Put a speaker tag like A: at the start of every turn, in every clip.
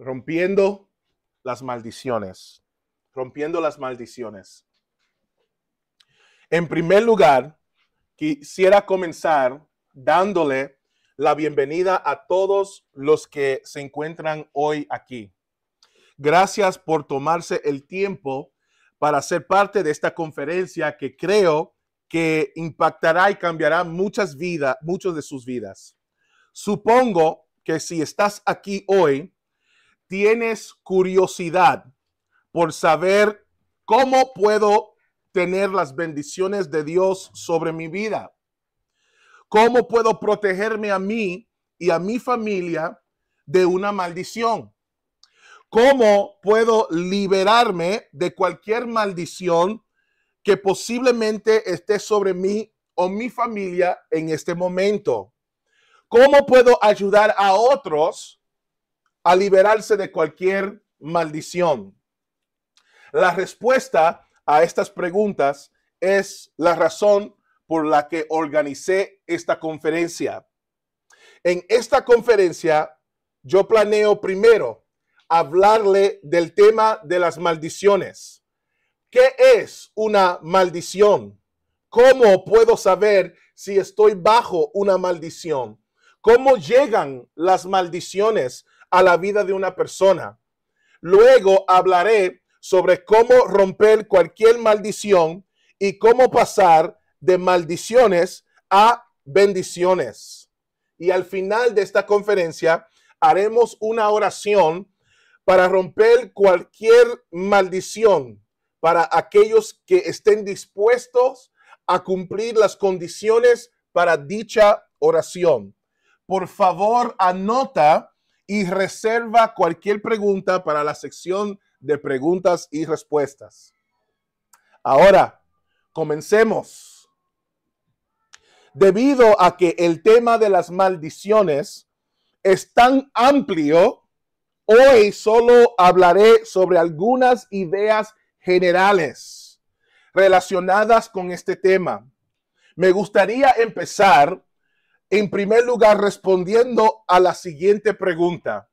A: rompiendo las maldiciones, rompiendo las maldiciones. En primer lugar, quisiera comenzar dándole la bienvenida a todos los que se encuentran hoy aquí. Gracias por tomarse el tiempo para ser parte de esta conferencia que creo que impactará y cambiará muchas vidas, muchos de sus vidas. Supongo que si estás aquí hoy tienes curiosidad por saber cómo puedo tener las bendiciones de Dios sobre mi vida, cómo puedo protegerme a mí y a mi familia de una maldición, cómo puedo liberarme de cualquier maldición que posiblemente esté sobre mí o mi familia en este momento. ¿Cómo puedo ayudar a otros a liberarse de cualquier maldición? La respuesta a estas preguntas es la razón por la que organicé esta conferencia. En esta conferencia yo planeo primero hablarle del tema de las maldiciones. ¿Qué es una maldición? ¿Cómo puedo saber si estoy bajo una maldición? ¿Cómo llegan las maldiciones a la vida de una persona. Luego hablaré sobre cómo romper cualquier maldición y cómo pasar de maldiciones a bendiciones. Y al final de esta conferencia haremos una oración para romper cualquier maldición para aquellos que estén dispuestos a cumplir las condiciones para dicha oración. Por favor, anota y reserva cualquier pregunta para la sección de preguntas y respuestas. Ahora, comencemos. Debido a que el tema de las maldiciones es tan amplio, hoy solo hablaré sobre algunas ideas generales relacionadas con este tema. Me gustaría empezar en primer lugar respondiendo a la siguiente pregunta.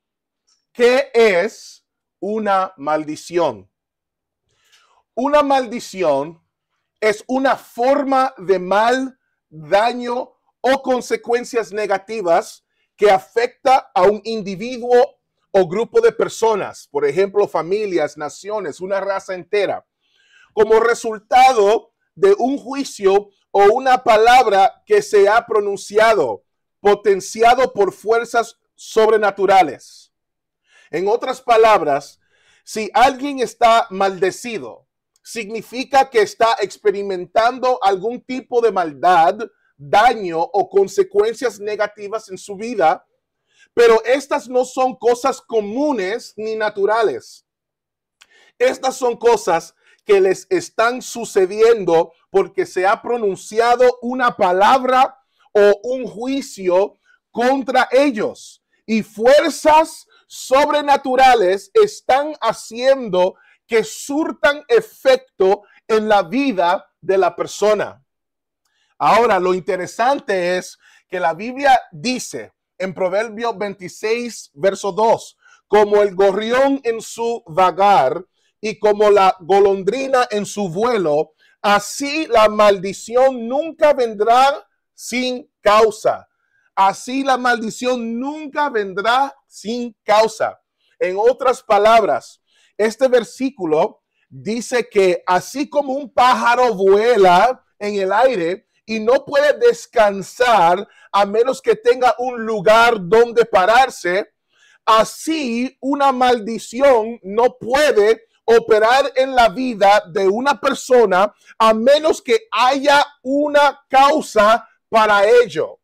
A: ¿Qué es una maldición? Una maldición es una forma de mal, daño o consecuencias negativas que afecta a un individuo o grupo de personas, por ejemplo, familias, naciones, una raza entera, como resultado de un juicio o una palabra que se ha pronunciado, potenciado por fuerzas sobrenaturales. En otras palabras, si alguien está maldecido, significa que está experimentando algún tipo de maldad, daño o consecuencias negativas en su vida, pero estas no son cosas comunes ni naturales. Estas son cosas que les están sucediendo porque se ha pronunciado una palabra o un juicio contra ellos. Y fuerzas sobrenaturales están haciendo que surtan efecto en la vida de la persona. Ahora, lo interesante es que la Biblia dice en Proverbios 26, verso 2, como el gorrión en su vagar y como la golondrina en su vuelo, Así la maldición nunca vendrá sin causa. Así la maldición nunca vendrá sin causa. En otras palabras, este versículo dice que así como un pájaro vuela en el aire y no puede descansar a menos que tenga un lugar donde pararse, así una maldición no puede operar en la vida de una persona a menos que haya una causa para ello.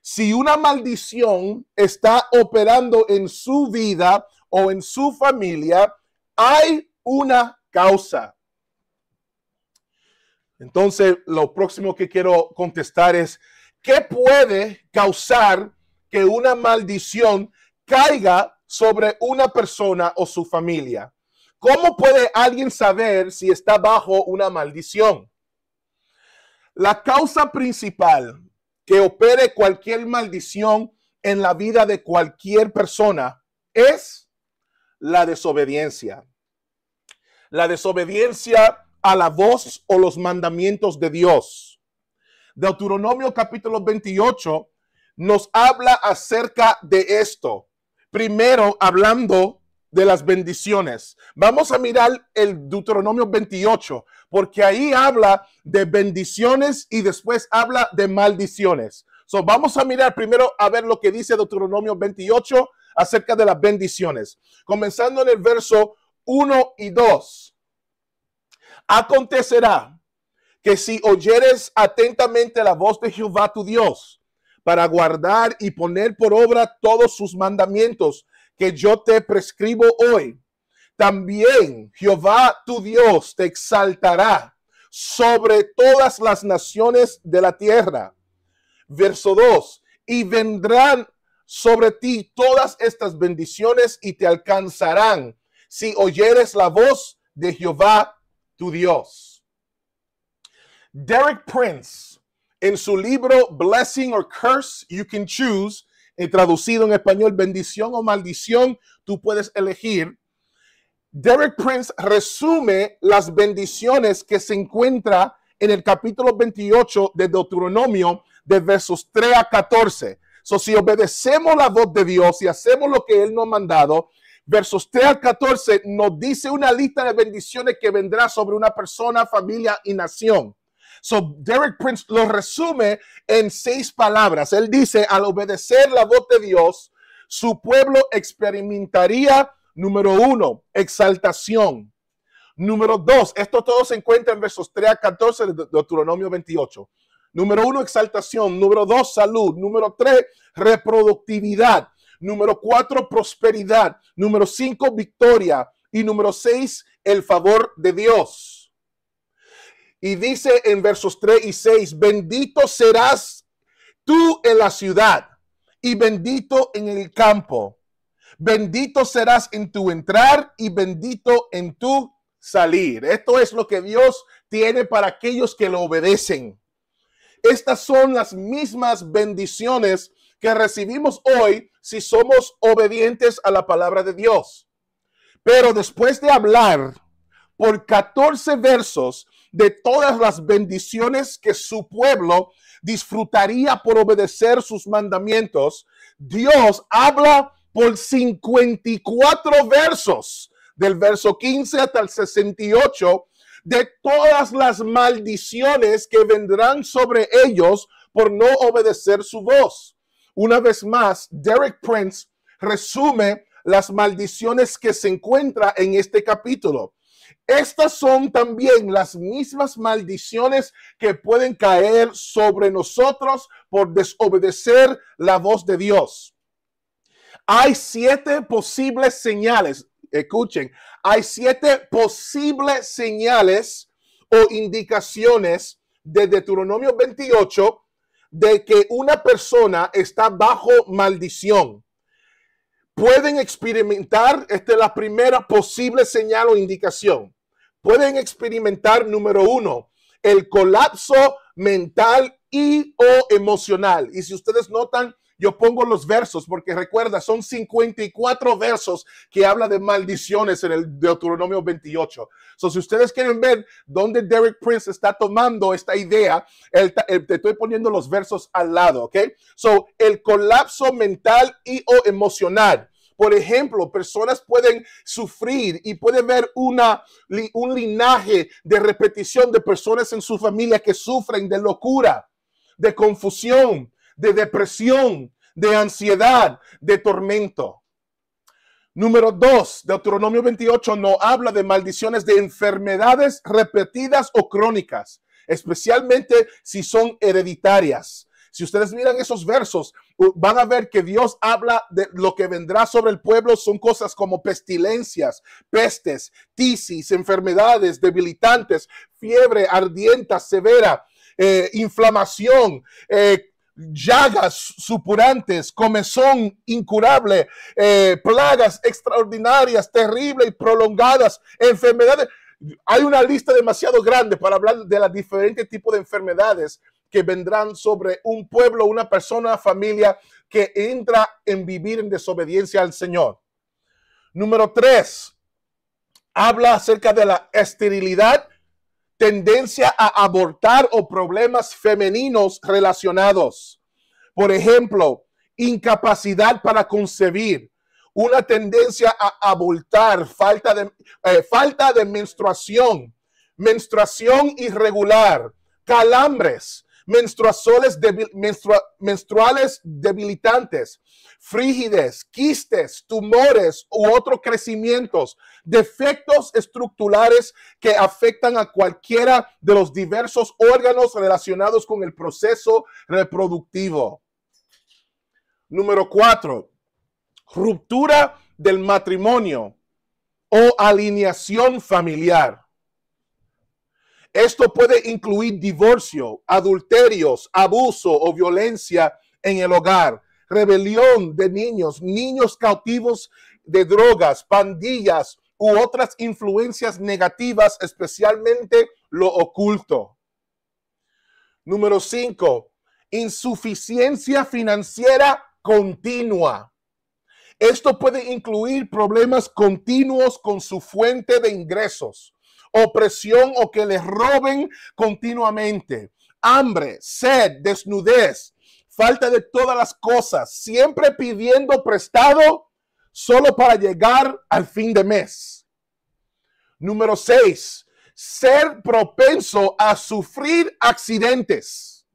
A: Si una maldición está operando en su vida o en su familia, hay una causa. Entonces, lo próximo que quiero contestar es, ¿qué puede causar que una maldición caiga sobre una persona o su familia? ¿Cómo puede alguien saber si está bajo una maldición? La causa principal que opere cualquier maldición en la vida de cualquier persona es la desobediencia. La desobediencia a la voz o los mandamientos de Dios. Deuteronomio capítulo 28 nos habla acerca de esto. Primero, hablando de las bendiciones. Vamos a mirar el Deuteronomio 28, porque ahí habla de bendiciones y después habla de maldiciones. So, vamos a mirar primero a ver lo que dice Deuteronomio 28 acerca de las bendiciones. Comenzando en el verso 1 y 2. Acontecerá que si oyeres atentamente la voz de Jehová tu Dios, para guardar y poner por obra todos sus mandamientos que yo te prescribo hoy. También Jehová tu Dios te exaltará sobre todas las naciones de la tierra. Verso 2. Y vendrán sobre ti todas estas bendiciones y te alcanzarán si oyeres la voz de Jehová tu Dios. Derek Prince, en su libro Blessing or Curse, You Can Choose, traducido en español, bendición o maldición, tú puedes elegir. Derek Prince resume las bendiciones que se encuentra en el capítulo 28 de Deuteronomio, de versos 3 a 14. So, si obedecemos la voz de Dios y hacemos lo que Él nos ha mandado, versos 3 a 14 nos dice una lista de bendiciones que vendrá sobre una persona, familia y nación. So, Derek Prince lo resume en seis palabras. Él dice, al obedecer la voz de Dios, su pueblo experimentaría, número uno, exaltación. Número dos, esto todo se encuentra en versos 3 a 14 de Deuteronomio 28. Número uno, exaltación. Número dos, salud. Número tres, reproductividad. Número cuatro, prosperidad. Número cinco, victoria. Y número seis, el favor de Dios. Y dice en versos 3 y 6, bendito serás tú en la ciudad y bendito en el campo. Bendito serás en tu entrar y bendito en tu salir. Esto es lo que Dios tiene para aquellos que lo obedecen. Estas son las mismas bendiciones que recibimos hoy si somos obedientes a la palabra de Dios. Pero después de hablar por 14 versos de todas las bendiciones que su pueblo disfrutaría por obedecer sus mandamientos, Dios habla por 54 versos, del verso 15 hasta el 68, de todas las maldiciones que vendrán sobre ellos por no obedecer su voz. Una vez más, Derek Prince resume las maldiciones que se encuentra en este capítulo. Estas son también las mismas maldiciones que pueden caer sobre nosotros por desobedecer la voz de Dios. Hay siete posibles señales, escuchen, hay siete posibles señales o indicaciones de Deuteronomio 28 de que una persona está bajo maldición pueden experimentar, esta es la primera posible señal o indicación, pueden experimentar, número uno, el colapso mental y o emocional. Y si ustedes notan, yo pongo los versos porque recuerda, son 54 versos que habla de maldiciones en el Deuteronomio 28. So, si ustedes quieren ver dónde Derek Prince está tomando esta idea, eh, te estoy poniendo los versos al lado, ¿ok? So, el colapso mental y o emocional. Por ejemplo, personas pueden sufrir y pueden ver una, un linaje de repetición de personas en su familia que sufren de locura, de confusión, de depresión, de ansiedad, de tormento. Número dos, Deuteronomio 28 no habla de maldiciones de enfermedades repetidas o crónicas, especialmente si son hereditarias. Si ustedes miran esos versos, van a ver que Dios habla de lo que vendrá sobre el pueblo son cosas como pestilencias, pestes, tisis, enfermedades debilitantes, fiebre ardienta, severa, eh, inflamación, eh, llagas supurantes, comezón incurable, eh, plagas extraordinarias, terribles y prolongadas, enfermedades. Hay una lista demasiado grande para hablar de los diferentes tipos de enfermedades que vendrán sobre un pueblo, una persona, familia que entra en vivir en desobediencia al Señor. Número tres, habla acerca de la esterilidad, tendencia a abortar o problemas femeninos relacionados. Por ejemplo, incapacidad para concebir, una tendencia a abortar, falta de, eh, falta de menstruación, menstruación irregular, calambres, menstruaciones, menstruales debilitantes, frígides, quistes, tumores u otros crecimientos, defectos estructurales que afectan a cualquiera de los diversos órganos relacionados con el proceso reproductivo. Número cuatro, ruptura del matrimonio o alineación familiar. Esto puede incluir divorcio, adulterios, abuso o violencia en el hogar, rebelión de niños, niños cautivos de drogas, pandillas u otras influencias negativas, especialmente lo oculto. Número 5. Insuficiencia financiera continua. Esto puede incluir problemas continuos con su fuente de ingresos, opresión o que les roben continuamente. Hambre, sed, desnudez, falta de todas las cosas, siempre pidiendo prestado solo para llegar al fin de mes. Número 6. Ser propenso a sufrir accidentes.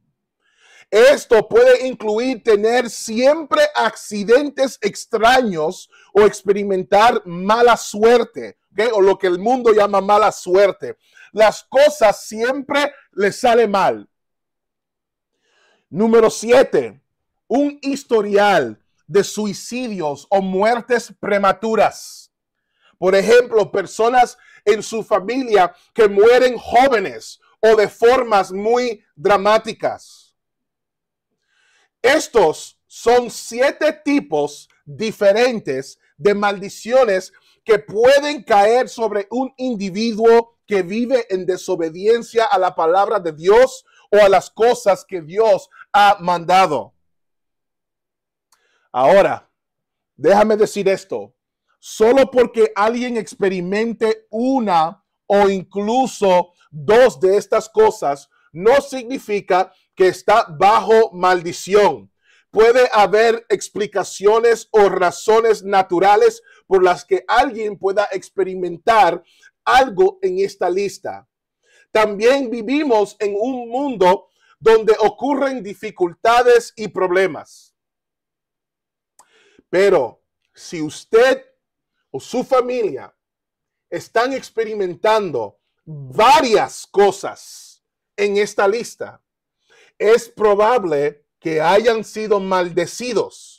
A: Esto puede incluir tener siempre accidentes extraños o experimentar mala suerte o lo que el mundo llama mala suerte. Las cosas siempre le salen mal. Número siete, un historial de suicidios o muertes prematuras. Por ejemplo, personas en su familia que mueren jóvenes o de formas muy dramáticas. Estos son siete tipos diferentes de maldiciones que pueden caer sobre un individuo que vive en desobediencia a la palabra de Dios o a las cosas que Dios ha mandado. Ahora, déjame decir esto. Solo porque alguien experimente una o incluso dos de estas cosas, no significa que está bajo maldición. Puede haber explicaciones o razones naturales por las que alguien pueda experimentar algo en esta lista. También vivimos en un mundo donde ocurren dificultades y problemas. Pero si usted o su familia están experimentando varias cosas en esta lista, es probable que hayan sido maldecidos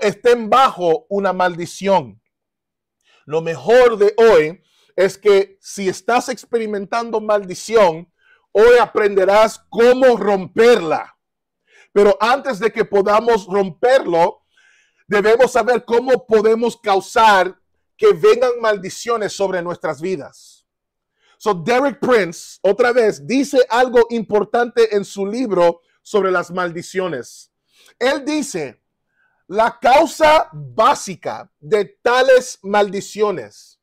A: estén bajo una maldición. Lo mejor de hoy es que si estás experimentando maldición, hoy aprenderás cómo romperla. Pero antes de que podamos romperlo, debemos saber cómo podemos causar que vengan maldiciones sobre nuestras vidas. So Derek Prince, otra vez, dice algo importante en su libro sobre las maldiciones. Él dice, la causa básica de tales maldiciones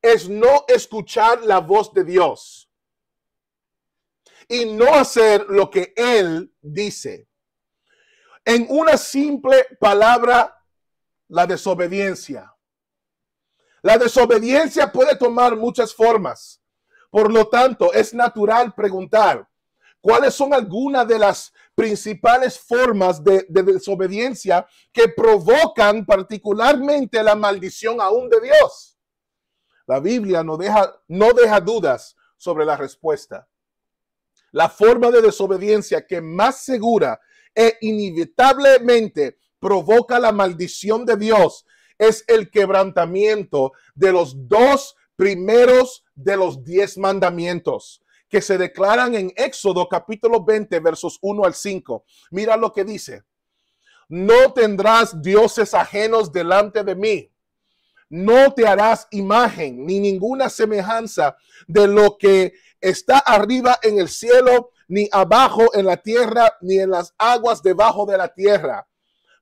A: es no escuchar la voz de Dios y no hacer lo que Él dice. En una simple palabra, la desobediencia. La desobediencia puede tomar muchas formas. Por lo tanto, es natural preguntar cuáles son algunas de las principales formas de, desobediencia que provocan particularmente la maldición aún de Dios. La Biblia no deja, no deja dudas sobre la respuesta. La forma de desobediencia que más segura e inevitablemente provoca la maldición de Dios es el quebrantamiento de los dos primeros de los diez mandamientos que se declaran en Éxodo capítulo 20, versos 1 al 5. Mira lo que dice. No tendrás dioses ajenos delante de mí. No te harás imagen ni ninguna semejanza de lo que está arriba en el cielo, ni abajo en la tierra, ni en las aguas debajo de la tierra.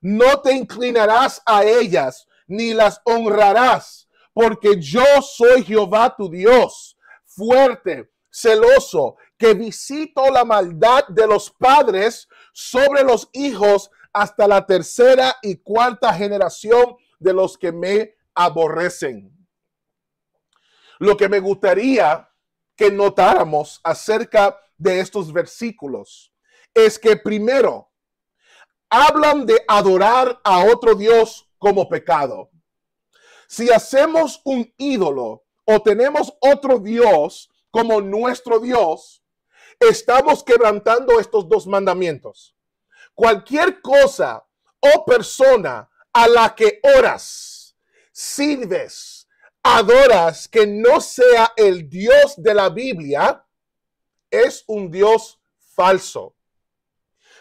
A: No te inclinarás a ellas, ni las honrarás, porque yo soy Jehová tu Dios, fuerte celoso, que visito la maldad de los padres sobre los hijos hasta la tercera y cuarta generación de los que me aborrecen. Lo que me gustaría que notáramos acerca de estos versículos es que primero, hablan de adorar a otro Dios como pecado. Si hacemos un ídolo o tenemos otro Dios como nuestro Dios, estamos quebrantando estos dos mandamientos. Cualquier cosa o persona a la que oras, sirves, adoras que no sea el Dios de la Biblia, es un Dios falso.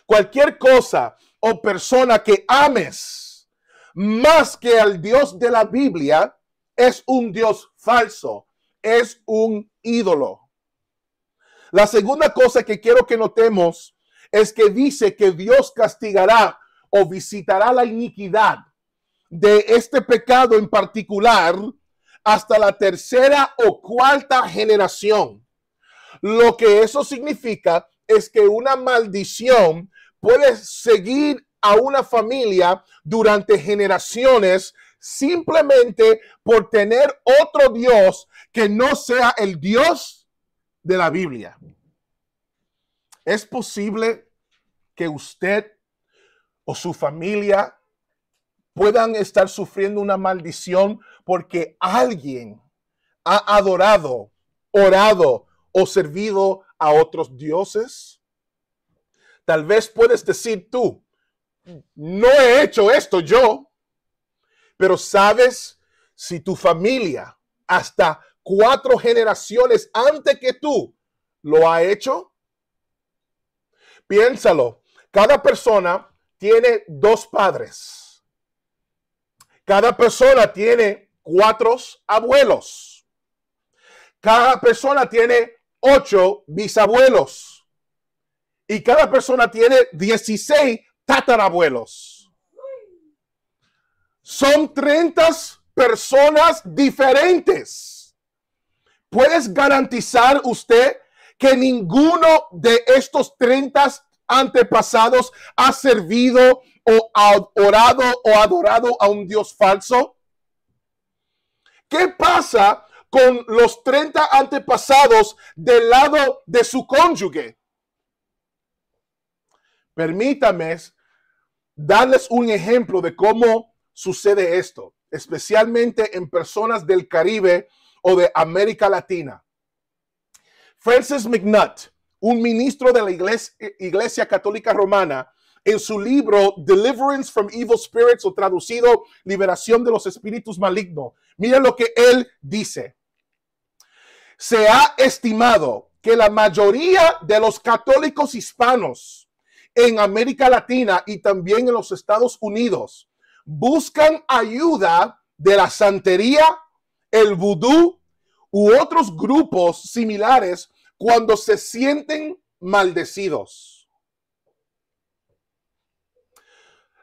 A: Cualquier cosa o persona que ames más que al Dios de la Biblia, es un Dios falso es un ídolo. La segunda cosa que quiero que notemos es que dice que Dios castigará o visitará la iniquidad de este pecado en particular hasta la tercera o cuarta generación. Lo que eso significa es que una maldición puede seguir a una familia durante generaciones simplemente por tener otro Dios que no sea el Dios de la Biblia. Es posible que usted o su familia puedan estar sufriendo una maldición porque alguien ha adorado, orado o servido a otros dioses. Tal vez puedes decir tú, no he hecho esto yo, pero sabes, si tu familia hasta cuatro generaciones antes que tú lo ha hecho, piénsalo. Cada persona tiene dos padres. Cada persona tiene cuatro abuelos. Cada persona tiene ocho bisabuelos. Y cada persona tiene 16 tatarabuelos. Son 30 personas diferentes. ¿Puedes garantizar usted que ninguno de estos 30 antepasados ha servido o orado o adorado a un Dios falso? ¿Qué pasa con los 30 antepasados del lado de su cónyuge? Permítame darles un ejemplo de cómo sucede esto, especialmente en personas del Caribe o de América Latina. Francis McNutt, un ministro de la iglesia, Católica Romana, en su libro Deliverance from Evil Spirits o traducido Liberación de los Espíritus Malignos, mira lo que él dice. Se ha estimado que la mayoría de los católicos hispanos en América Latina y también en los Estados Unidos buscan ayuda de la santería, el vudú u otros grupos similares cuando se sienten maldecidos.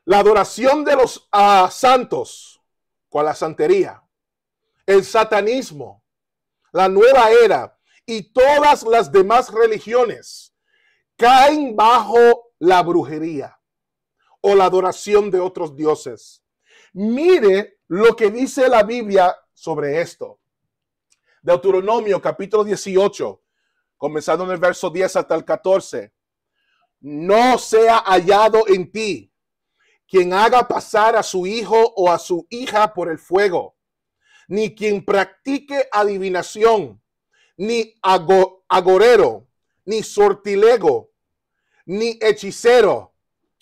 A: La adoración de los ah, santos con la santería, el satanismo, la nueva era y todas las demás religiones caen bajo la brujería o la adoración de otros dioses. Mire lo que dice la Biblia sobre esto. Deuteronomio capítulo 18, comenzando en el verso 10 hasta el 14. No sea hallado en ti quien haga pasar a su hijo o a su hija por el fuego, ni quien practique adivinación, ni agorero, ni sortilego, ni hechicero,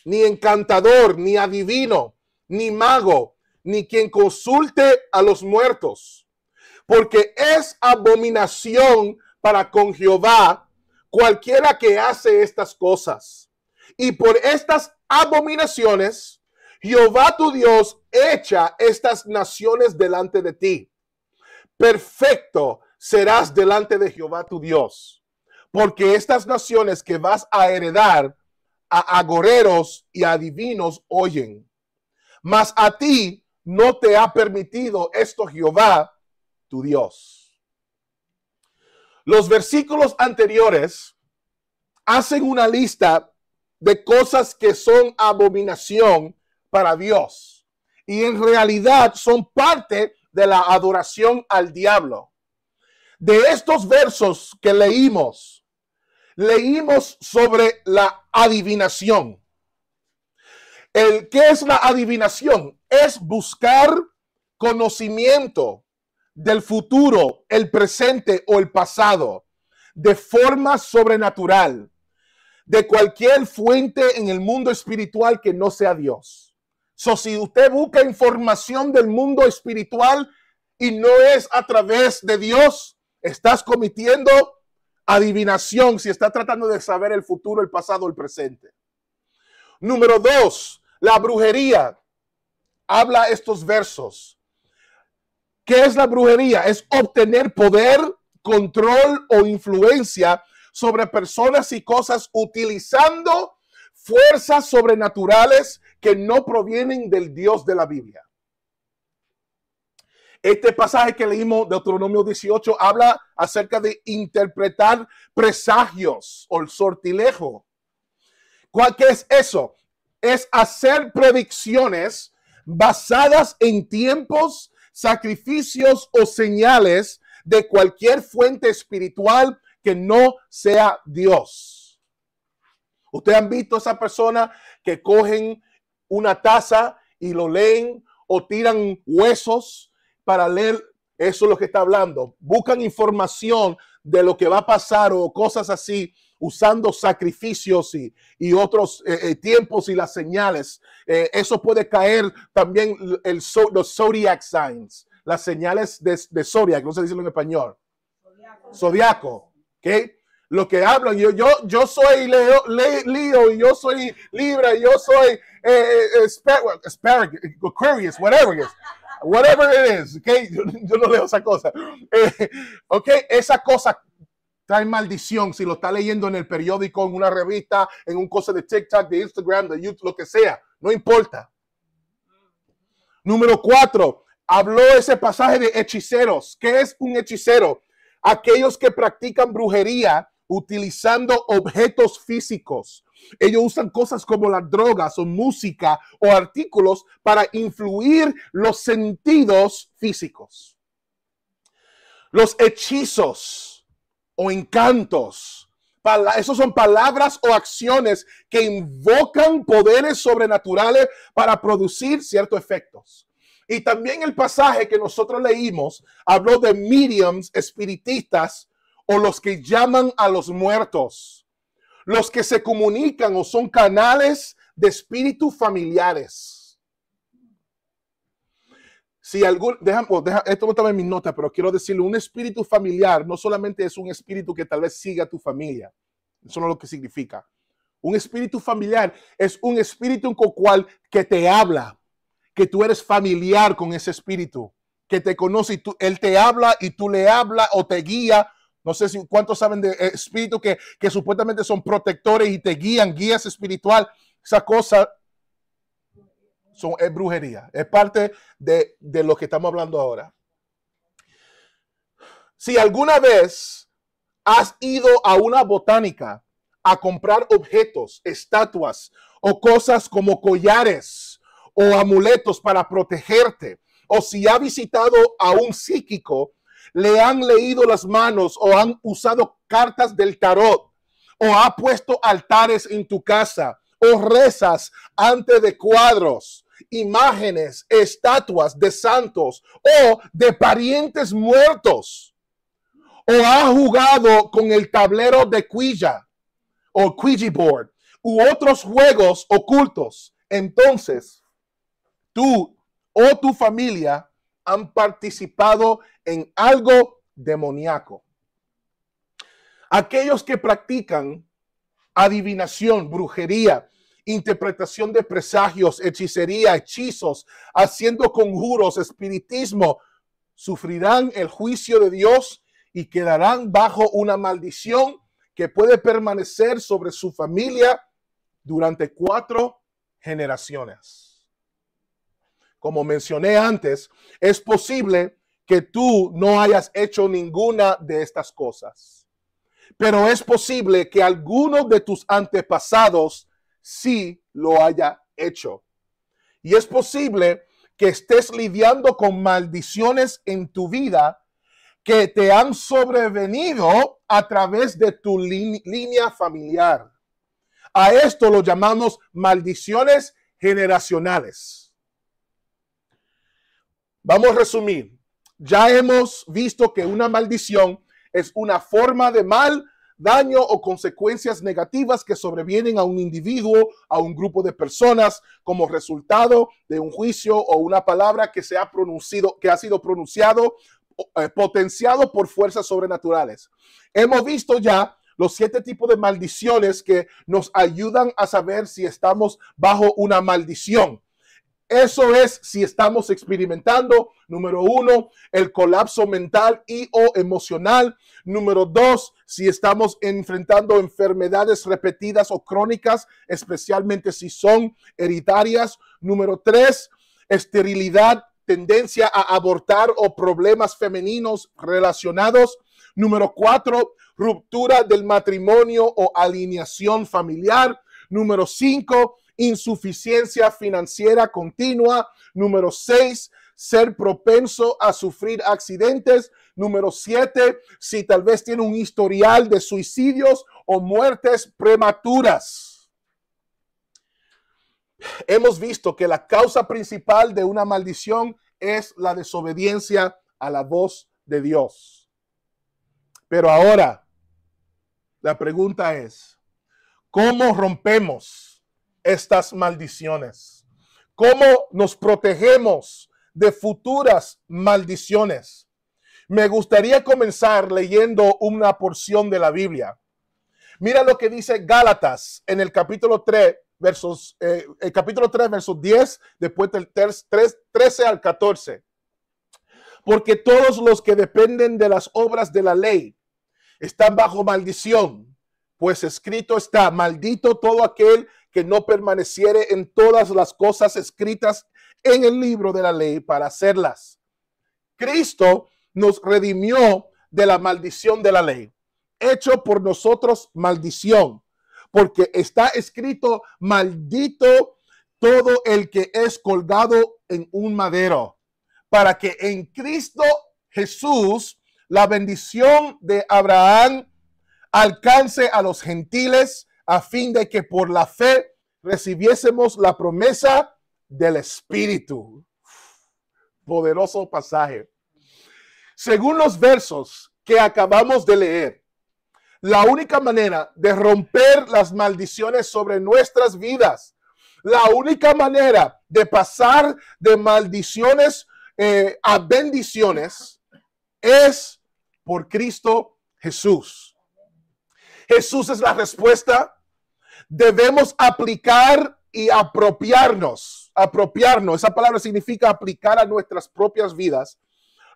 A: ni encantador, ni adivino, ni mago, ni quien consulte a los muertos, porque es abominación para con Jehová cualquiera que hace estas cosas. Y por estas abominaciones, Jehová tu Dios echa estas naciones delante de ti. Perfecto serás delante de Jehová tu Dios, porque estas naciones que vas a heredar a agoreros y adivinos oyen. Mas a ti no te ha permitido esto Jehová, tu Dios. Los versículos anteriores hacen una lista de cosas que son abominación para Dios y en realidad son parte de la adoración al diablo. De estos versos que leímos, leímos sobre la adivinación. El que es la adivinación es buscar conocimiento del futuro, el presente o el pasado de forma sobrenatural, de cualquier fuente en el mundo espiritual que no sea Dios. So, si usted busca información del mundo espiritual y no es a través de Dios, estás cometiendo adivinación si está tratando de saber el futuro, el pasado, el presente. Número dos, la brujería. Habla estos versos. ¿Qué es la brujería? Es obtener poder, control o influencia sobre personas y cosas utilizando fuerzas sobrenaturales que no provienen del Dios de la Biblia. Este pasaje que leímos, de Deuteronomio 18, habla acerca de interpretar presagios o el sortilejo. ¿Cuál es eso? Es hacer predicciones basadas en tiempos, sacrificios o señales de cualquier fuente espiritual que no sea Dios. Ustedes han visto a esa persona que cogen una taza y lo leen o tiran huesos para leer eso lo que está hablando. Buscan información de lo que va a pasar o cosas así, usando sacrificios y, otros eh, eh, tiempos y las señales. Eh, eso puede caer también el, los zodiac signs, las señales de, de zodiac, no se dice en español. Zodiaco, ¿ok? Lo que hablan, yo, yo, yo soy Leo, Leo, y yo soy Libra, yo soy eh, Aquarius, whatever it is whatever it is, okay, yo, no leo esa cosa. Eh, esa cosa trae maldición si lo está leyendo en el periódico, en una revista, en un cosa de TikTok, de Instagram, de YouTube, lo que sea, no importa. Número cuatro, habló ese pasaje de hechiceros. ¿Qué es un hechicero? Aquellos que practican brujería utilizando objetos físicos ellos usan cosas como las drogas o música o artículos para influir los sentidos físicos. Los hechizos o encantos. Esas son palabras o acciones que invocan poderes sobrenaturales para producir ciertos efectos. Y también el pasaje que nosotros leímos habló de mediums espiritistas o los que llaman a los muertos los que se comunican o son canales de espíritus familiares. Si algún, déjame, oh, esto no estaba en mis notas, pero quiero decirle, un espíritu familiar no solamente es un espíritu que tal vez siga a tu familia, eso no es lo que significa. Un espíritu familiar es un espíritu con cual que te habla, que tú eres familiar con ese espíritu, que te conoce y tú, él te habla y tú le habla o te guía no sé si cuántos saben de eh, espíritu que, supuestamente son protectores y te guían, guías espiritual. Esa cosa son, es brujería. Es parte de, de lo que estamos hablando ahora. Si alguna vez has ido a una botánica a comprar objetos, estatuas o cosas como collares o amuletos para protegerte, o si ha visitado a un psíquico le han leído las manos o han usado cartas del tarot o ha puesto altares en tu casa o rezas ante de cuadros, imágenes, estatuas de santos o de parientes muertos o ha jugado con el tablero de cuilla o quijiboard board u otros juegos ocultos, entonces tú o tu familia han participado en algo demoníaco. Aquellos que practican adivinación, brujería, interpretación de presagios, hechicería, hechizos, haciendo conjuros, espiritismo, sufrirán el juicio de Dios y quedarán bajo una maldición que puede permanecer sobre su familia durante cuatro generaciones como mencioné antes, es posible que tú no hayas hecho ninguna de estas cosas. Pero es posible que alguno de tus antepasados sí lo haya hecho. Y es posible que estés lidiando con maldiciones en tu vida que te han sobrevenido a través de tu línea familiar. A esto lo llamamos maldiciones generacionales. Vamos a resumir. Ya hemos visto que una maldición es una forma de mal, daño o consecuencias negativas que sobrevienen a un individuo, a un grupo de personas, como resultado de un juicio o una palabra que, se ha, pronunciado, que ha sido pronunciado, eh, potenciado por fuerzas sobrenaturales. Hemos visto ya los siete tipos de maldiciones que nos ayudan a saber si estamos bajo una maldición. Eso es si estamos experimentando, número uno, el colapso mental y o emocional. Número dos, si estamos enfrentando enfermedades repetidas o crónicas, especialmente si son hereditarias. Número tres, esterilidad, tendencia a abortar o problemas femeninos relacionados. Número cuatro, ruptura del matrimonio o alineación familiar. Número cinco, insuficiencia financiera continua. Número seis, ser propenso a sufrir accidentes. Número siete, si tal vez tiene un historial de suicidios o muertes prematuras. Hemos visto que la causa principal de una maldición es la desobediencia a la voz de Dios. Pero ahora, la pregunta es, ¿cómo rompemos estas maldiciones? ¿Cómo nos protegemos de futuras maldiciones? Me gustaría comenzar leyendo una porción de la Biblia. Mira lo que dice Gálatas en el capítulo 3, versos, eh, el capítulo 3, versos 10, después del 3, 13 al 14. Porque todos los que dependen de las obras de la ley están bajo maldición, pues escrito está, maldito todo aquel que no permaneciere en todas las cosas escritas en el libro de la ley para hacerlas. Cristo nos redimió de la maldición de la ley, hecho por nosotros maldición, porque está escrito, maldito todo el que es colgado en un madero, para que en Cristo Jesús la bendición de Abraham alcance a los gentiles a fin de que por la fe recibiésemos la promesa del Espíritu. Poderoso pasaje. Según los versos que acabamos de leer, la única manera de romper las maldiciones sobre nuestras vidas, la única manera de pasar de maldiciones eh, a bendiciones es por Cristo Jesús. Jesús es la respuesta, debemos aplicar y apropiarnos. Apropiarnos, esa palabra significa aplicar a nuestras propias vidas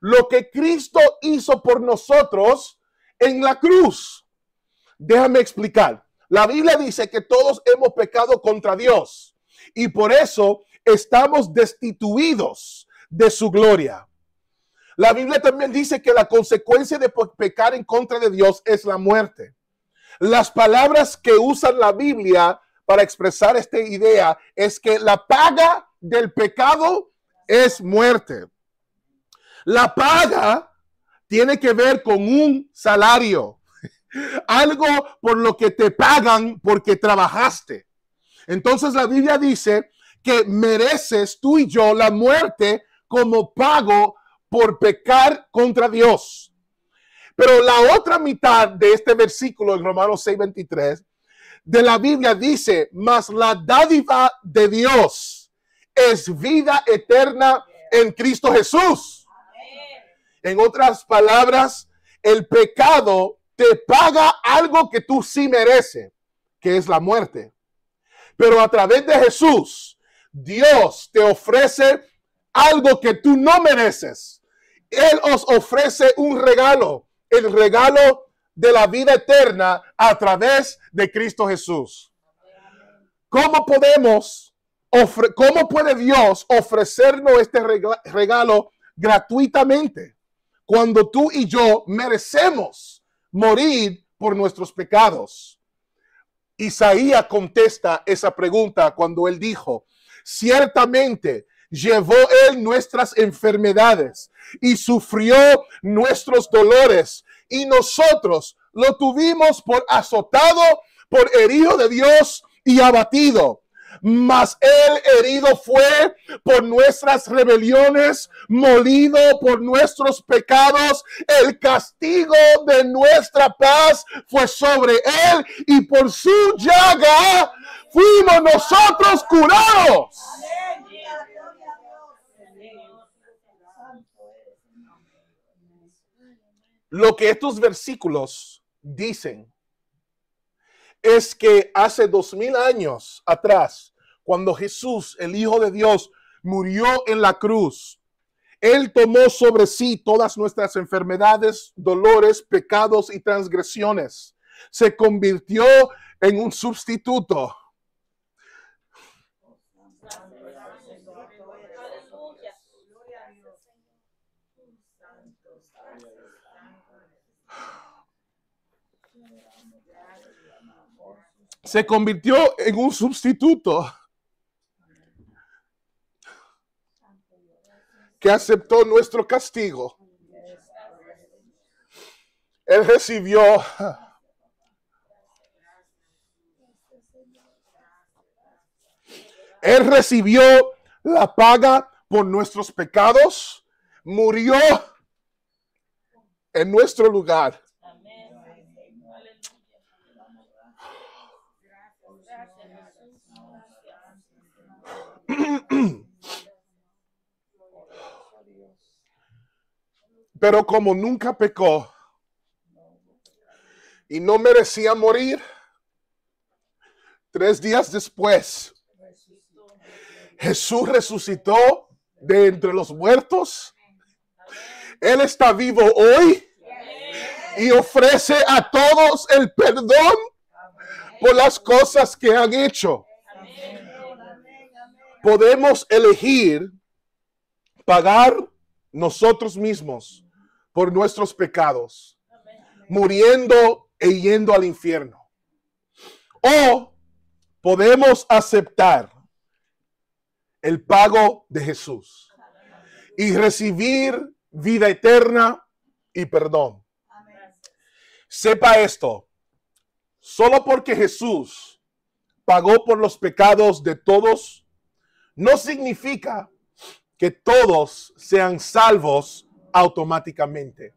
A: lo que Cristo hizo por nosotros en la cruz. Déjame explicar. La Biblia dice que todos hemos pecado contra Dios y por eso estamos destituidos de su gloria. La Biblia también dice que la consecuencia de pecar en contra de Dios es la muerte. Las palabras que usa la Biblia para expresar esta idea es que la paga del pecado es muerte. La paga tiene que ver con un salario, algo por lo que te pagan porque trabajaste. Entonces la Biblia dice que mereces tú y yo la muerte como pago por pecar contra Dios. Pero la otra mitad de este versículo en Romanos 6:23 de la Biblia dice, mas la dádiva de Dios es vida eterna en Cristo Jesús. En otras palabras, el pecado te paga algo que tú sí mereces, que es la muerte. Pero a través de Jesús, Dios te ofrece algo que tú no mereces. Él os ofrece un regalo el regalo de la vida eterna a través de Cristo Jesús. ¿Cómo podemos, cómo puede Dios ofrecernos este regalo gratuitamente cuando tú y yo merecemos morir por nuestros pecados? Isaías contesta esa pregunta cuando él dijo, ciertamente llevó Él nuestras enfermedades y sufrió nuestros dolores. Y nosotros lo tuvimos por azotado, por herido de Dios y abatido. Mas el herido fue por nuestras rebeliones, molido por nuestros pecados. El castigo de nuestra paz fue sobre él y por su llaga fuimos nosotros curados. Lo que estos versículos dicen es que hace dos mil años atrás, cuando Jesús, el Hijo de Dios, murió en la cruz, Él tomó sobre sí todas nuestras enfermedades, dolores, pecados y transgresiones. Se convirtió en un sustituto se convirtió en un sustituto que aceptó nuestro castigo. Él recibió Él recibió la paga por nuestros pecados, murió en nuestro lugar Pero como nunca pecó y no merecía morir, tres días después, Jesús resucitó de entre los muertos. Él está vivo hoy y ofrece a todos el perdón por las cosas que han hecho podemos elegir pagar nosotros mismos por nuestros pecados, muriendo e yendo al infierno. O podemos aceptar el pago de Jesús y recibir vida eterna y perdón. Sepa esto, solo porque Jesús pagó por los pecados de todos no significa que todos sean salvos automáticamente.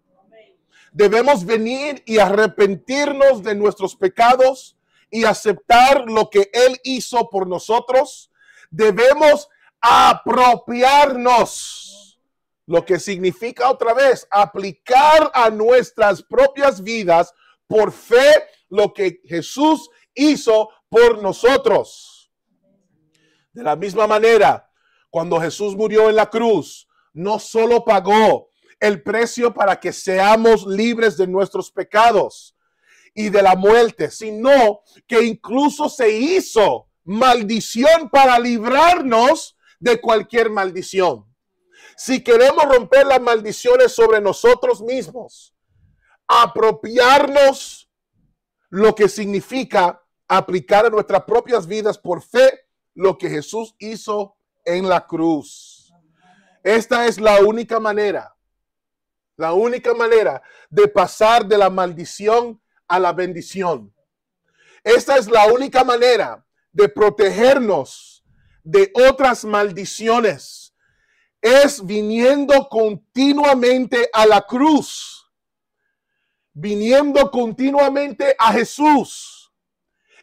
A: Debemos venir y arrepentirnos de nuestros pecados y aceptar lo que Él hizo por nosotros. Debemos apropiarnos, lo que significa otra vez aplicar a nuestras propias vidas por fe lo que Jesús hizo por nosotros. De la misma manera, cuando Jesús murió en la cruz, no solo pagó el precio para que seamos libres de nuestros pecados y de la muerte, sino que incluso se hizo maldición para librarnos de cualquier maldición. Si queremos romper las maldiciones sobre nosotros mismos, apropiarnos lo que significa aplicar a nuestras propias vidas por fe lo que Jesús hizo en la cruz. Esta es la única manera, la única manera de pasar de la maldición a la bendición. Esta es la única manera de protegernos de otras maldiciones. Es viniendo continuamente a la cruz, viniendo continuamente a Jesús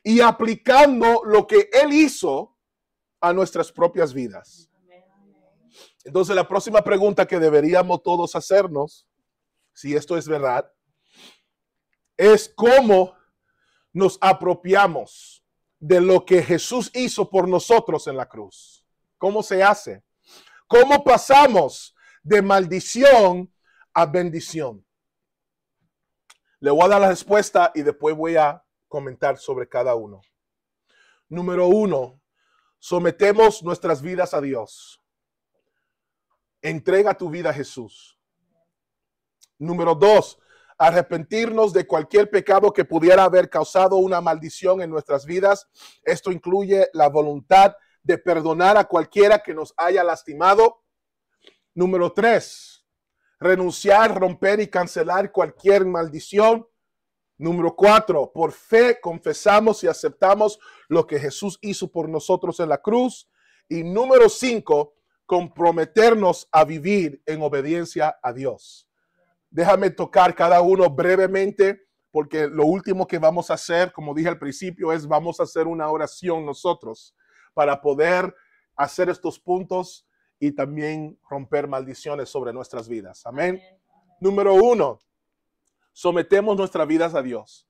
A: y aplicando lo que Él hizo a nuestras propias vidas. Entonces la próxima pregunta que deberíamos todos hacernos, si esto es verdad, es cómo nos apropiamos de lo que Jesús hizo por nosotros en la cruz. ¿Cómo se hace? ¿Cómo pasamos de maldición a bendición? Le voy a dar la respuesta y después voy a comentar sobre cada uno. Número uno, sometemos nuestras vidas a Dios. Entrega tu vida a Jesús. Número dos, arrepentirnos de cualquier pecado que pudiera haber causado una maldición en nuestras vidas. Esto incluye la voluntad de perdonar a cualquiera que nos haya lastimado. Número tres, renunciar, romper y cancelar cualquier maldición Número cuatro, por fe confesamos y aceptamos lo que Jesús hizo por nosotros en la cruz. Y número cinco, comprometernos a vivir en obediencia a Dios. Déjame tocar cada uno brevemente porque lo último que vamos a hacer, como dije al principio, es vamos a hacer una oración nosotros para poder hacer estos puntos y también romper maldiciones sobre nuestras vidas. Amén. Número uno, sometemos nuestras vidas a Dios.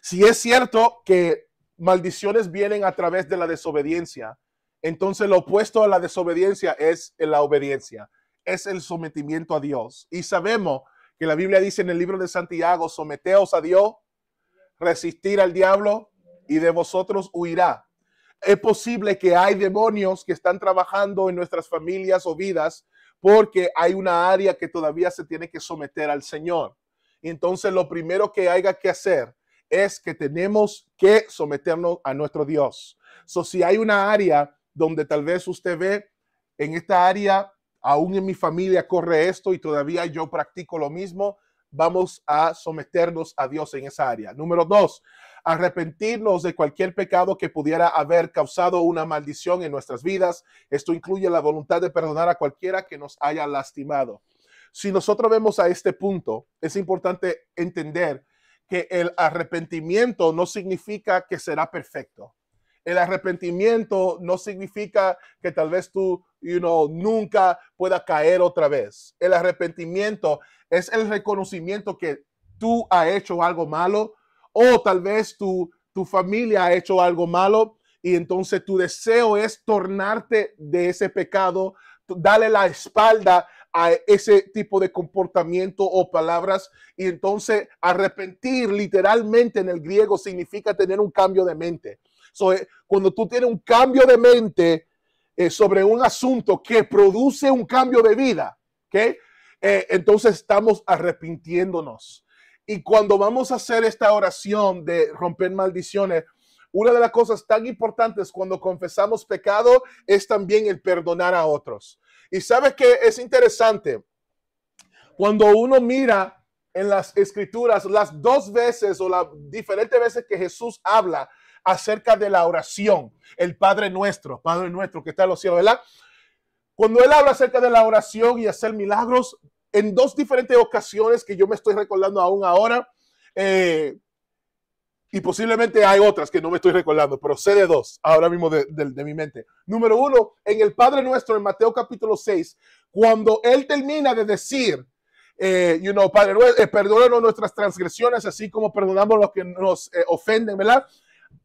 A: Si es cierto que maldiciones vienen a través de la desobediencia, entonces lo opuesto a la desobediencia es la obediencia, es el sometimiento a Dios. Y sabemos que la Biblia dice en el libro de Santiago, someteos a Dios, resistir al diablo y de vosotros huirá. Es posible que hay demonios que están trabajando en nuestras familias o vidas porque hay una área que todavía se tiene que someter al Señor entonces lo primero que haya que hacer es que tenemos que someternos a nuestro Dios. So, si hay una área donde tal vez usted ve, en esta área, aún en mi familia corre esto y todavía yo practico lo mismo, vamos a someternos a Dios en esa área. Número dos, arrepentirnos de cualquier pecado que pudiera haber causado una maldición en nuestras vidas. Esto incluye la voluntad de perdonar a cualquiera que nos haya lastimado. Si nosotros vemos a este punto, es importante entender que el arrepentimiento no significa que será perfecto. El arrepentimiento no significa que tal vez tú nunca pueda caer otra vez. El arrepentimiento es el reconocimiento que tú has hecho algo malo o tal vez tu, tu familia ha hecho algo malo y entonces tu deseo es tornarte de ese pecado, darle la espalda a ese tipo de comportamiento o palabras. Y entonces arrepentir literalmente en el griego significa tener un cambio de mente. Eh, cuando tú tienes un cambio de mente eh, sobre un asunto que produce un cambio de vida, ¿okay? Eh, entonces estamos arrepintiéndonos. Y cuando vamos a hacer esta oración de romper maldiciones, una de las cosas tan importantes cuando confesamos pecado es también el perdonar a otros. Y sabes que es interesante, cuando uno mira en las escrituras las dos veces o las diferentes veces que Jesús habla acerca de la oración, el Padre nuestro, Padre nuestro que está en los cielos, ¿verdad? Cuando él habla acerca de la oración y hacer milagros, en dos diferentes ocasiones que yo me estoy recordando aún ahora, eh, y posiblemente hay otras que no me estoy recordando, pero sé de dos ahora mismo de, mi mente. Número uno, en el Padre Nuestro, en Mateo capítulo 6, cuando él termina de decir, eh, you Padre, eh, nuestras transgresiones, así como perdonamos los que nos eh, ofenden, ¿verdad?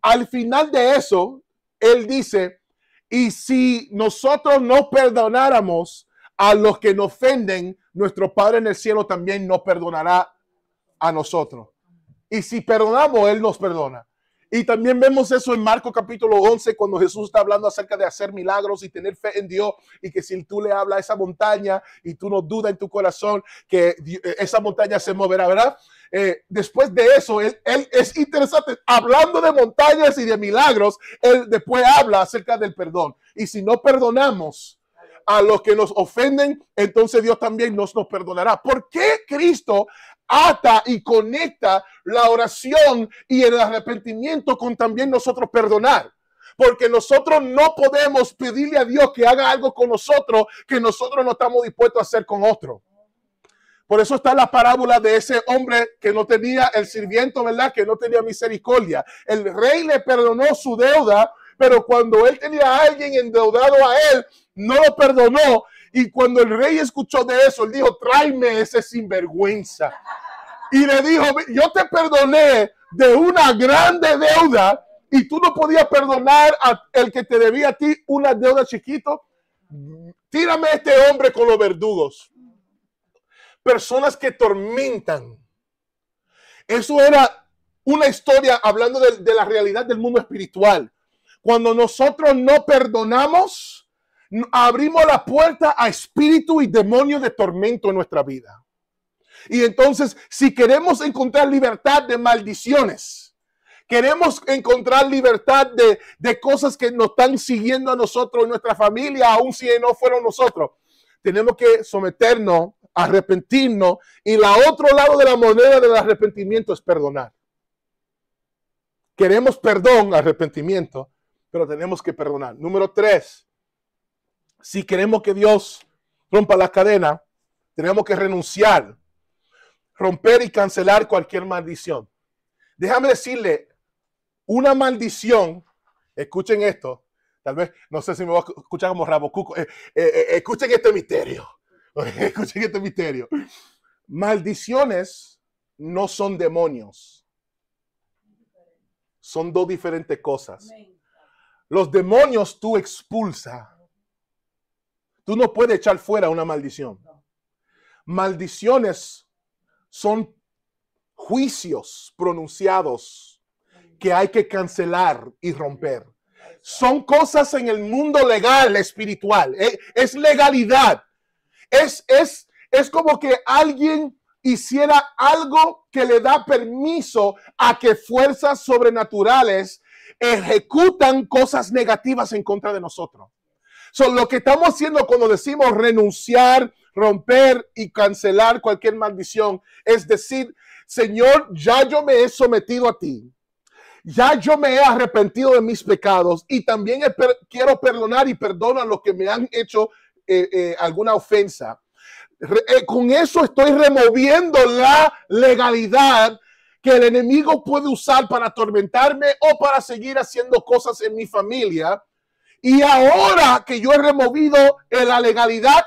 A: Al final de eso, él dice, y si nosotros no perdonáramos a los que nos ofenden, nuestro Padre en el cielo también no perdonará a nosotros. Y si perdonamos, Él nos perdona. Y también vemos eso en Marco capítulo 11, cuando Jesús está hablando acerca de hacer milagros y tener fe en Dios, y que si tú le hablas a esa montaña y tú no dudas en tu corazón, que eh, esa montaña se moverá, ¿verdad? Eh, después de eso, él, él, es interesante, hablando de montañas y de milagros, él después habla acerca del perdón. Y si no perdonamos a los que nos ofenden, entonces Dios también nos, nos perdonará. ¿Por qué Cristo ata y conecta la oración y el arrepentimiento con también nosotros perdonar. Porque nosotros no podemos pedirle a Dios que haga algo con nosotros que nosotros no estamos dispuestos a hacer con otro. Por eso está la parábola de ese hombre que no tenía el sirviento, ¿verdad? Que no tenía misericordia. El rey le perdonó su deuda, pero cuando él tenía a alguien endeudado a él, no lo perdonó y cuando el rey escuchó de eso, él dijo, tráeme ese sinvergüenza. Y le dijo, yo te perdoné de una grande deuda y tú no podías perdonar al que te debía a ti una deuda chiquito. Tírame a este hombre con los verdugos. Personas que tormentan. Eso era una historia hablando de, de la realidad del mundo espiritual. Cuando nosotros no perdonamos, abrimos la puerta a espíritu y demonio de tormento en nuestra vida. Y entonces, si queremos encontrar libertad de maldiciones, queremos encontrar libertad de, cosas que nos están siguiendo a nosotros, en nuestra familia, aun si no fueron nosotros, tenemos que someternos, arrepentirnos. Y la otro lado de la moneda del arrepentimiento es perdonar. Queremos perdón, arrepentimiento, pero tenemos que perdonar. Número tres, si queremos que Dios rompa la cadena, tenemos que renunciar, romper y cancelar cualquier maldición. Déjame decirle, una maldición, escuchen esto, tal vez, no sé si me voy a escuchar como Rabo eh, eh, eh, escuchen este misterio, escuchen este misterio. Maldiciones no son demonios, son dos diferentes cosas. Los demonios tú expulsas Tú no puedes echar fuera una maldición. Maldiciones son juicios pronunciados que hay que cancelar y romper. Son cosas en el mundo legal, espiritual. Eh, es legalidad. Es, es, es como que alguien hiciera algo que le da permiso a que fuerzas sobrenaturales ejecutan cosas negativas en contra de nosotros. Son lo que estamos haciendo cuando decimos renunciar, romper y cancelar cualquier maldición es decir, Señor, ya yo me he sometido a ti. Ya yo me he arrepentido de mis pecados y también quiero perdonar y a los que me han hecho eh, eh, alguna ofensa. Eh, con eso estoy removiendo la legalidad que el enemigo puede usar para atormentarme o para seguir haciendo cosas en mi familia y ahora que yo he removido eh, la legalidad,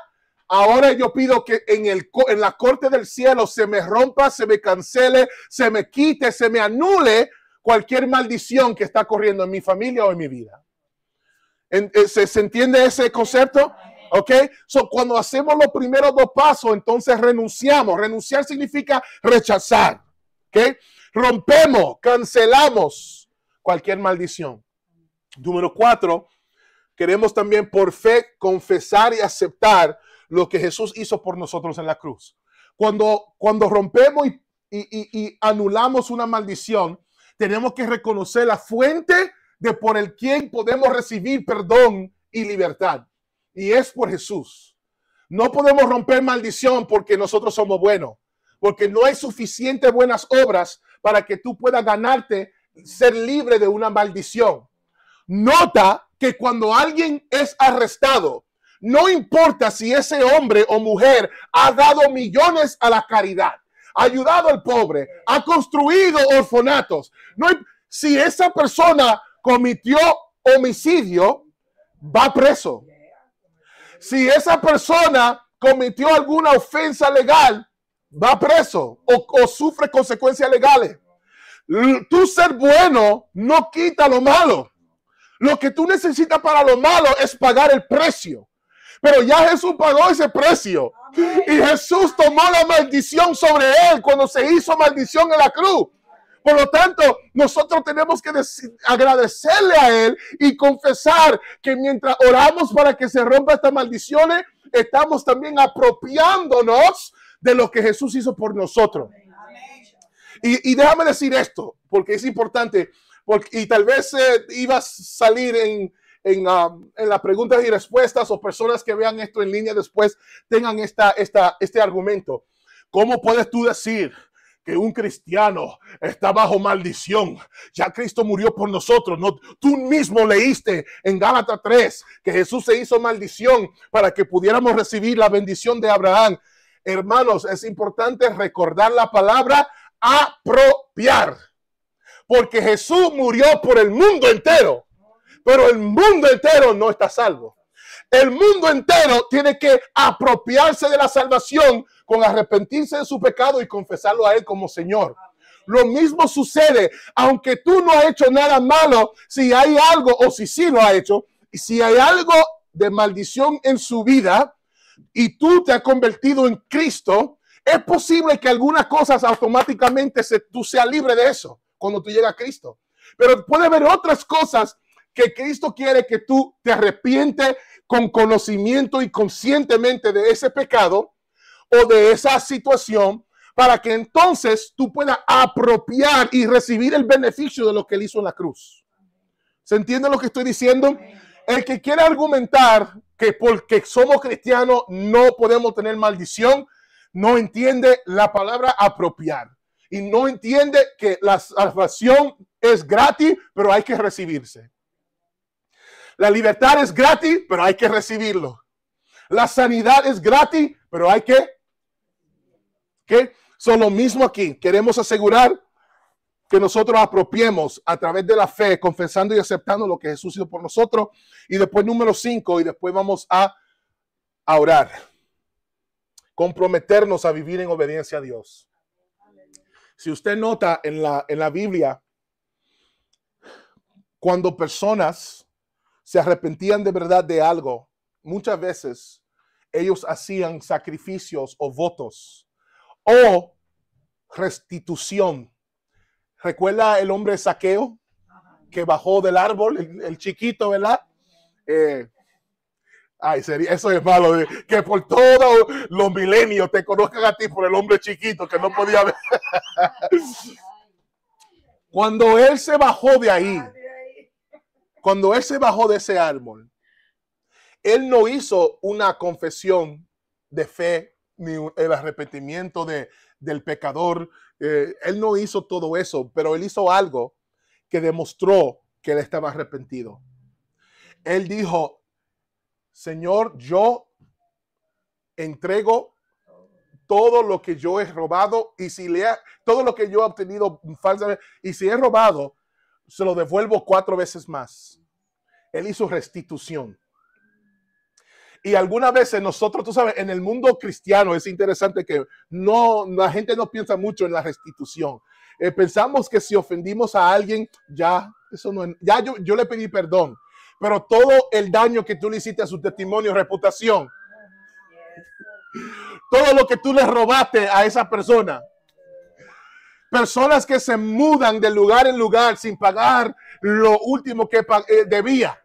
A: ahora yo pido que en, el, en la corte del cielo se me rompa, se me cancele, se me quite, se me anule cualquier maldición que está corriendo en mi familia o en mi vida. Eh, ¿Se, entiende ese concepto? ¿Ok? So, cuando hacemos los primeros dos pasos, entonces renunciamos. Renunciar significa rechazar. ¿Ok? Rompemos, cancelamos cualquier maldición. Número cuatro, queremos también por fe confesar y aceptar lo que Jesús hizo por nosotros en la cruz. Cuando, cuando rompemos y, y anulamos una maldición, tenemos que reconocer la fuente de por el quien podemos recibir perdón y libertad. Y es por Jesús. No podemos romper maldición porque nosotros somos buenos, porque no hay suficientes buenas obras para que tú puedas ganarte ser libre de una maldición. Nota que cuando alguien es arrestado, no importa si ese hombre o mujer ha dado millones a la caridad, ha ayudado al pobre, ha construido orfanatos, no si esa persona cometió homicidio, va preso. Si esa persona cometió alguna ofensa legal, va preso o, o, sufre consecuencias legales. Tú ser bueno no quita lo malo. Lo que tú necesitas para lo malo es pagar el precio. Pero ya Jesús pagó ese precio. Y Jesús tomó la maldición sobre él cuando se hizo maldición en la cruz. Por lo tanto, nosotros tenemos que agradecerle a Él y confesar que mientras oramos para que se rompa estas maldiciones, estamos también apropiándonos de lo que Jesús hizo por nosotros. Y, y déjame decir esto, porque es importante y tal vez ibas eh, iba a salir en, um, en, las preguntas y respuestas o personas que vean esto en línea después tengan esta, este argumento. ¿Cómo puedes tú decir? que un cristiano está bajo maldición. Ya Cristo murió por nosotros. No, tú mismo leíste en Gálatas 3 que Jesús se hizo maldición para que pudiéramos recibir la bendición de Abraham. Hermanos, es importante recordar la palabra apropiar. Porque Jesús murió por el mundo entero. Pero el mundo entero no está salvo. El mundo entero tiene que apropiarse de la salvación con arrepentirse de su pecado y confesarlo a Él como Señor. Lo mismo sucede, aunque tú no has hecho nada malo, si hay algo, o si sí lo ha hecho, y si hay algo de maldición en su vida y tú te has convertido en Cristo, es posible que algunas cosas automáticamente se, tú seas libre de eso cuando tú llegas a Cristo. Pero puede haber otras cosas que Cristo quiere que tú te arrepientes con conocimiento y conscientemente de ese pecado o de esa situación para que entonces tú puedas apropiar y recibir el beneficio de lo que él hizo en la cruz. ¿Se entiende lo que estoy diciendo? El que quiere argumentar que porque somos cristianos no podemos tener maldición, no entiende la palabra apropiar y no entiende que la salvación es gratis, pero hay que recibirse. La libertad es gratis, pero hay que recibirlo. La sanidad es gratis, pero hay que... ¿Qué? Son lo mismo aquí. Queremos asegurar que nosotros apropiemos a través de la fe, confesando y aceptando lo que Jesús hizo por nosotros. Y después número cinco, y después vamos a, a orar. Comprometernos a vivir en obediencia a Dios. Si usted nota en la, en la Biblia, cuando personas se arrepentían de verdad de algo, muchas veces ellos hacían sacrificios o votos o restitución. ¿Recuerda el hombre saqueo que bajó del árbol, el, chiquito, verdad? Eh, Ay, sería, eso es malo, eh, que por todos los milenios te conozcan a ti por el hombre chiquito que no podía ver. Cuando él se bajó de ahí, cuando él se bajó de ese árbol, él no hizo una confesión de fe ni el arrepentimiento de, del pecador. Eh, él no hizo todo eso, pero él hizo algo que demostró que él estaba arrepentido. Él dijo, Señor, yo entrego todo lo que yo he robado y si le ha, todo lo que yo he obtenido falsamente y si he robado, se lo devuelvo cuatro veces más. Él hizo restitución. Y algunas veces nosotros, tú sabes, en el mundo cristiano es interesante que no la gente no piensa mucho en la restitución. Eh, pensamos que si ofendimos a alguien, ya eso no, ya yo, yo le pedí perdón pero todo el daño que tú le hiciste a su testimonio, reputación, todo lo que tú le robaste a esa persona. Personas que se mudan de lugar en lugar sin pagar lo último que eh, debía.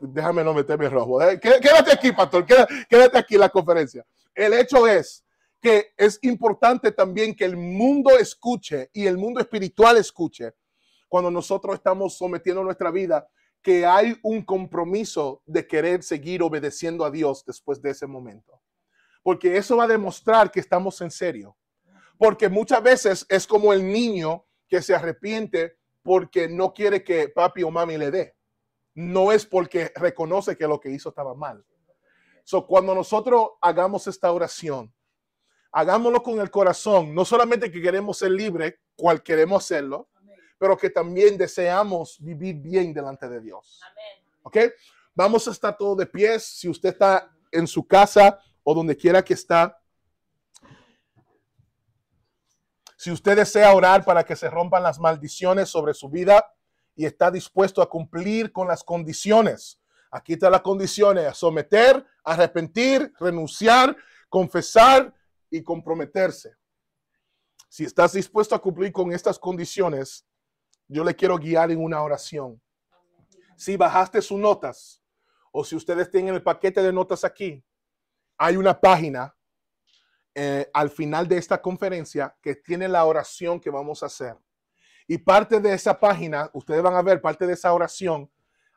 A: Déjame no meterme rojo. Eh. Quédate aquí, pastor. Quédate aquí en la conferencia. El hecho es que es importante también que el mundo escuche y el mundo espiritual escuche cuando nosotros estamos sometiendo nuestra vida, que hay un compromiso de querer seguir obedeciendo a Dios después de ese momento. Porque eso va a demostrar que estamos en serio. Porque muchas veces es como el niño que se arrepiente porque no quiere que papi o mami le dé. No es porque reconoce que lo que hizo estaba mal. So, cuando nosotros hagamos esta oración, hagámoslo con el corazón, no solamente que queremos ser libres, cual queremos serlo, pero que también deseamos vivir bien delante de Dios. ¿Ok? Vamos a estar todos de pies. Si usted está en su casa o donde quiera que está, si usted desea orar para que se rompan las maldiciones sobre su vida y está dispuesto a cumplir con las condiciones, aquí están las condiciones, someter, arrepentir, renunciar, confesar y comprometerse. Si estás dispuesto a cumplir con estas condiciones, yo le quiero guiar en una oración. Si bajaste sus notas o si ustedes tienen el paquete de notas aquí, hay una página eh, al final de esta conferencia que tiene la oración que vamos a hacer. Y parte de esa página, ustedes van a ver parte de esa oración,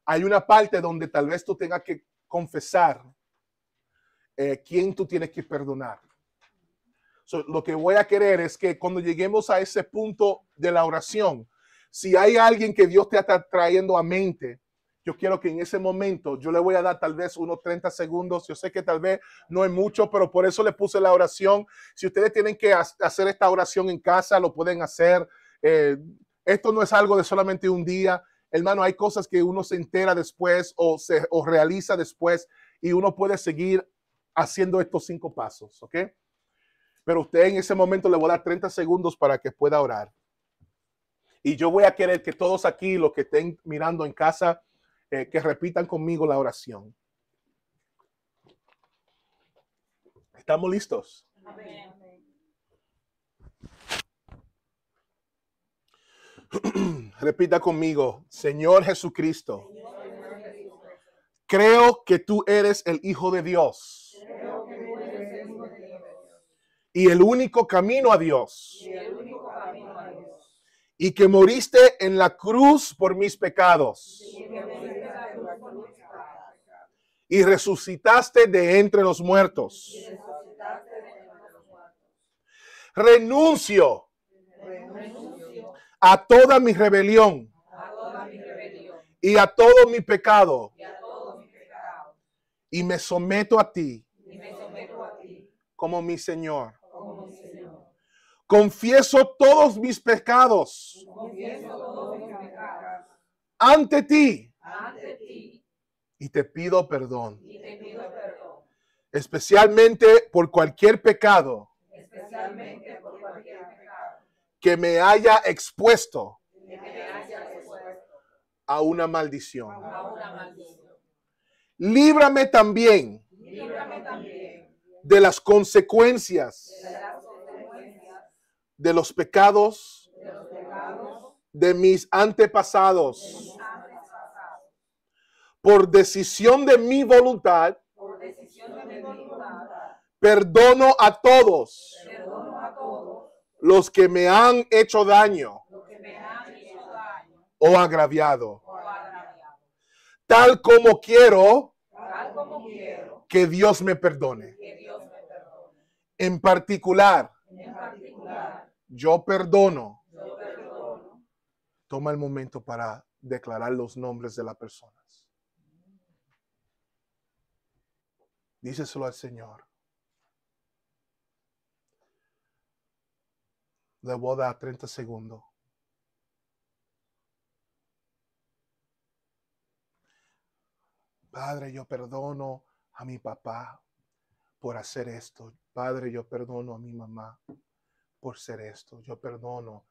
A: hay una parte donde tal vez tú tengas que confesar eh, quién tú tienes que perdonar. lo que voy a querer es que cuando lleguemos a ese punto de la oración, si hay alguien que Dios te está trayendo a mente, yo quiero que en ese momento yo le voy a dar tal vez unos 30 segundos. Yo sé que tal vez no es mucho, pero por eso le puse la oración. Si ustedes tienen que hacer esta oración en casa, lo pueden hacer. Eh, esto no es algo de solamente un día. Hermano, hay cosas que uno se entera después o, se, realiza después y uno puede seguir haciendo estos cinco pasos, ¿ok? Pero usted en ese momento le voy a dar 30 segundos para que pueda orar. Y yo voy a querer que todos aquí, los que estén mirando en casa, eh, que repitan conmigo la oración. ¿Estamos listos? Repita conmigo, Señor Jesucristo. Creo que tú eres el Hijo de Dios. Y el único camino a Dios y que moriste en la cruz por mis pecados. Y resucitaste de entre los muertos. Renuncio a toda mi rebelión y a todo mi pecado. Y me someto a ti como mi Señor Confieso todos mis pecados. Ante ti. Y te pido perdón. Especialmente por cualquier pecado. Que me haya expuesto. A una maldición. Líbrame también. De las consecuencias de los pecados de mis antepasados. Por decisión de mi voluntad, perdono a todos los que me han hecho daño o agraviado. Tal como quiero, que, Dios me perdone. En particular, en particular yo perdono. Toma el momento para declarar los nombres de las personas. Díceselo al Señor. Le voy a dar 30 segundos. Padre, yo perdono a mi papá por hacer esto. Padre, yo perdono a mi mamá por ser esto. Yo perdono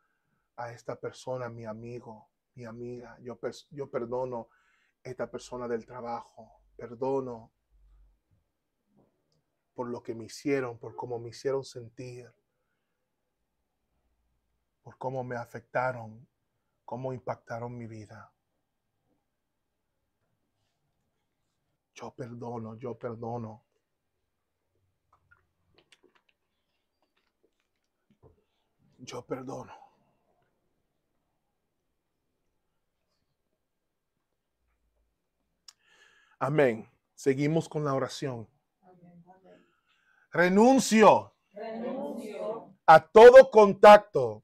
A: a esta persona, mi amigo, mi amiga. Yo, yo perdono a esta persona del trabajo. Perdono por lo que me hicieron, por cómo me hicieron sentir, por cómo me afectaron, cómo impactaron mi vida. Yo perdono, yo perdono. yo perdono. Amén. Seguimos con la oración. Renuncio, a, todo contacto,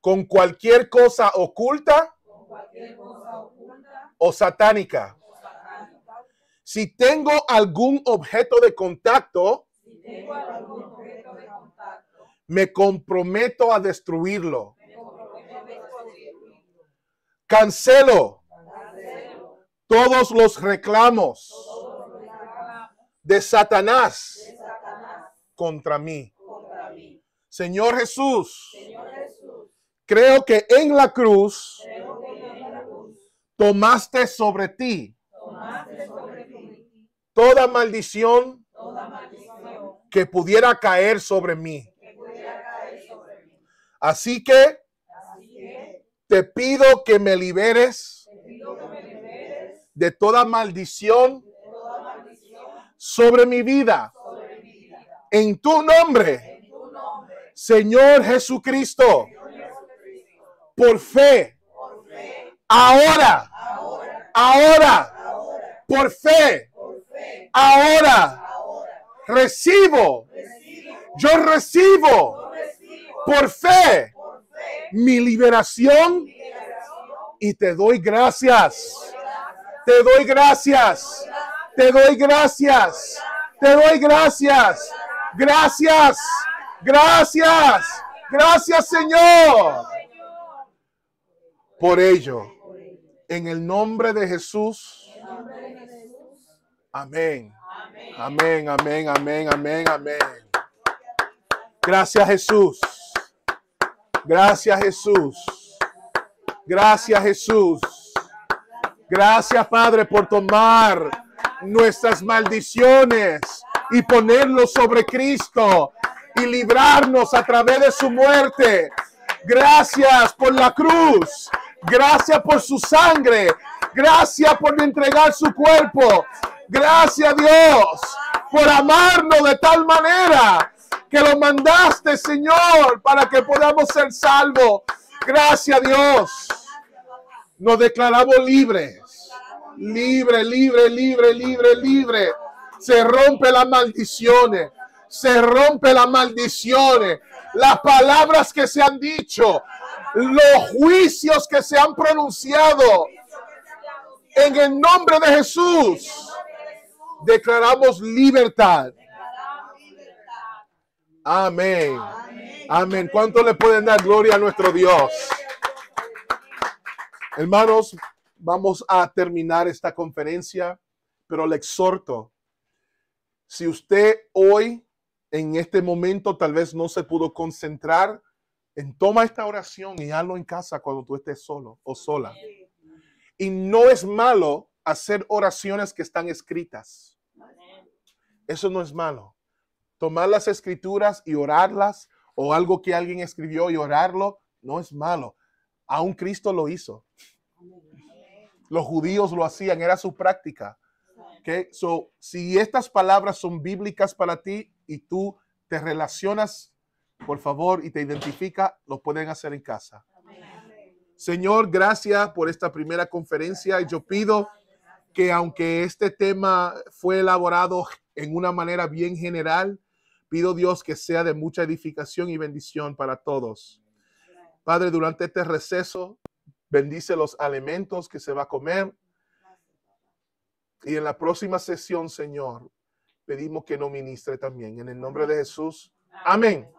A: con, cualquier cosa oculta, o satánica. Si, tengo objeto de contacto, si tengo algún objeto de contacto, me comprometo a destruirlo. Cancelo, todos los reclamos, De, Satanás contra, mí. Señor, Jesús, creo que en la cruz, tomaste, sobre ti, toda maldición que pudiera caer sobre mí. Así que te pido que me liberes de toda maldición sobre mi vida. En tu nombre, Señor Jesucristo, por fe, ahora, ahora, por fe, ahora, recibo, yo recibo por fe mi liberación y te doy gracias. Te doy gracias. Te doy gracias. Te doy gracias. Gracias. Gracias. Gracias, Señor. Por ello, en el nombre de Jesús. Amén. Amén, amén, amén, amén, amén. Gracias, Jesús. Gracias Jesús. Gracias Jesús. Gracias Padre por tomar nuestras maldiciones y ponerlo sobre Cristo y librarnos a través de su muerte. Gracias por la cruz. Gracias por su sangre. Gracias por entregar su cuerpo. Gracias Dios por amarnos de tal manera que lo mandaste, Señor, para que podamos ser salvos. Gracias Dios. Nos declaramos libres. Libre, libre, libre, libre, libre. Se rompe las maldiciones. Se rompe las maldiciones. Las palabras que se han dicho. Los juicios que se han pronunciado. En el nombre de Jesús. Declaramos libertad Amén. Amén. ¿Cuánto le pueden dar gloria a nuestro Dios? Hermanos, vamos a terminar esta conferencia, pero le exhorto, si usted hoy, en este momento, tal vez no se pudo concentrar, en toma esta oración y hazlo en casa cuando tú estés solo o sola. Y no es malo hacer oraciones que están escritas. Eso no es malo tomar las escrituras y orarlas o algo que alguien escribió y orarlo, no es malo. Aún Cristo lo hizo. Los judíos lo hacían, era su práctica. que si estas palabras son bíblicas para ti y tú te relacionas, por favor, y te identifica, lo pueden hacer en casa. Señor, gracias por esta primera conferencia. Yo pido que aunque este tema fue elaborado en una manera bien general, Pido Dios que sea de mucha edificación y bendición para todos. Padre, durante este receso, bendice los alimentos que se va a comer. Y en la próxima sesión, Señor, pedimos que nos ministre también. En el nombre de Jesús. Amén.